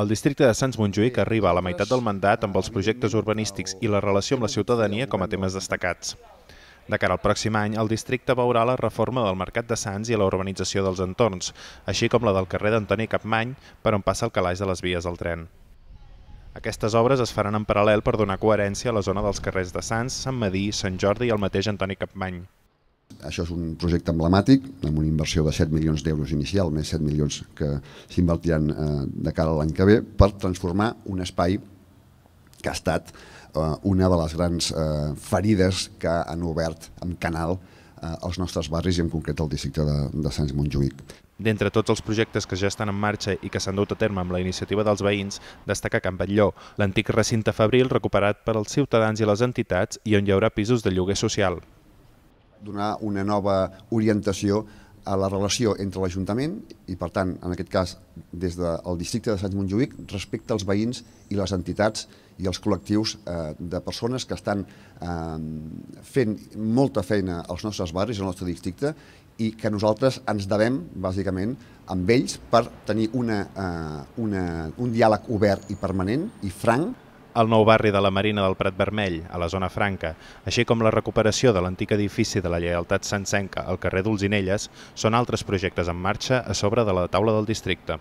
El districte de Sants Montjuïc arriba a la meitat del mandat amb els projectes urbanístics i la relació amb la ciutadania com a temes destacats. De cara al pròxim any, el districte veurà la reforma del Mercat de Sants i la urbanització dels entorns, així com la del carrer d'Antoni Capmany, per on passa el calaix de les vies del tren. Aquestes obres es faran en paral·lel per donar coherència a la zona dels carrers de Sants, Sant Madí, Sant Jordi i el mateix Antoni Capmany. Això és un projecte emblemàtic, amb una inversió de 7 milions d'euros inicial, més 7 milions que s'invertiran eh, de cara a l'any que ve, per transformar un espai que ha estat eh, una de les grans eh, ferides que han obert en canal eh, els nostres barris i en concret el districte de, de Sants Montjuïc. D'entre tots els projectes que ja estan en marxa i que s'han dut a terme amb la iniciativa dels veïns, destaca Can Batlló, l'antic recinte fabril recuperat per als ciutadans i les entitats i on hi haurà pisos de lloguer social donar una nova orientació a la relació entre l'Ajuntament i, per tant, en aquest cas, des del districte de Sant Montjuïc, respecte als veïns i les entitats i els col·lectius eh, de persones que estan eh, fent molta feina als nostres barris, al nostre districte, i que nosaltres ens devem, bàsicament, amb ells per tenir una, eh, una, un diàleg obert i permanent i franc el nou barri de la Marina del Prat Vermell, a la Zona Franca, així com la recuperació de l'antic edifici de la Lleialtat Sencenca al carrer d'Olzinelles, són altres projectes en marxa a sobre de la taula del districte.